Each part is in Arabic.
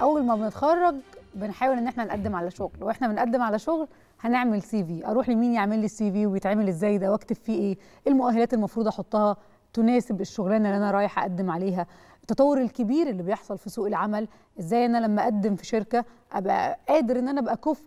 اول ما بنتخرج بنحاول ان احنا نقدم على شغل واحنا بنقدم على شغل هنعمل سي في اروح لمين يعمل لي السي في وبيتعمل ازاي ده واكتب فيه إيه،, ايه المؤهلات المفروض احطها تناسب الشغلانه اللي انا رايحه اقدم عليها التطور الكبير اللي بيحصل في سوق العمل ازاي انا لما اقدم في شركه ابقى قادر ان انا ابقى كفء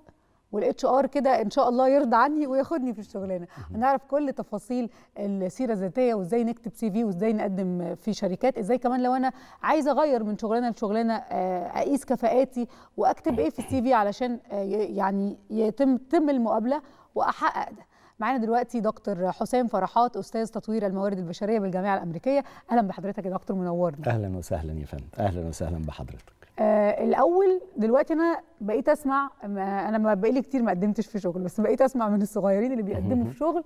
والاتش ار كده ان شاء الله يرضى عني وياخدني في الشغلانه هنعرف كل تفاصيل السيره الذاتيه وازاي نكتب سي في وازاي نقدم في شركات ازاي كمان لو انا عايزه اغير من شغلانه لشغلانه آه، اقيس كفاءاتي واكتب ايه في السي في علشان آه، يعني يتم تم المقابله واحقق ده معانا دلوقتي دكتور حسام فرحات استاذ تطوير الموارد البشريه بالجامعه الامريكيه اهلا بحضرتك يا دكتور منورنا اهلا وسهلا يا فندم اهلا وسهلا بحضرتك آه الاول دلوقتي انا بقيت اسمع انا ما بقالي كتير ما قدمتش في شغل بس بقيت اسمع من الصغيرين اللي بيقدموا في شغل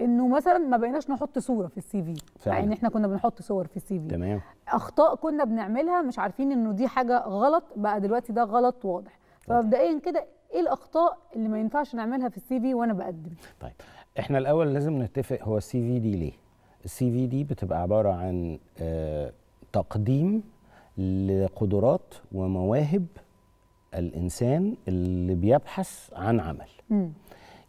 انه مثلا ما بقيناش نحط صوره في السي في فعلا يعني احنا كنا بنحط صور في السي في تمام اخطاء كنا بنعملها مش عارفين انه دي حاجه غلط بقى دلوقتي ده غلط واضح طيب. فمبدئيا كده ايه الاخطاء اللي ما ينفعش نعملها في السي في وانا بقدم طيب احنا الاول لازم نتفق هو السي في دي ليه السي في دي بتبقى عباره عن آه تقديم لقدرات ومواهب الانسان اللي بيبحث عن عمل م.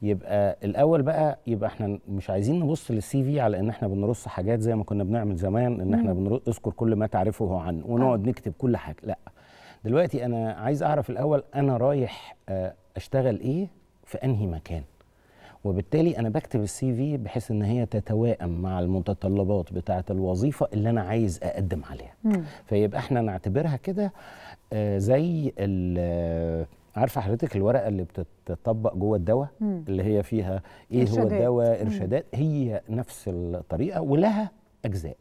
يبقى الاول بقى يبقى احنا مش عايزين نبص للسي في على ان احنا بنرص حاجات زي ما كنا بنعمل زمان ان احنا بنذكر كل ما تعرفه عنه ونقعد آه. نكتب كل حاجه لا دلوقتي انا عايز اعرف الاول انا رايح آه، اشتغل ايه في انهي مكان وبالتالي انا بكتب السي في بحيث ان هي تتوائم مع المتطلبات بتاعه الوظيفه اللي انا عايز اقدم عليها مم. فيبقى احنا نعتبرها كده آه، زي آه، عارفه حضرتك الورقه اللي بتطبق جوه الدواء اللي هي فيها ايه إرشادات. هو الدواء ارشادات هي نفس الطريقه ولها اجزاء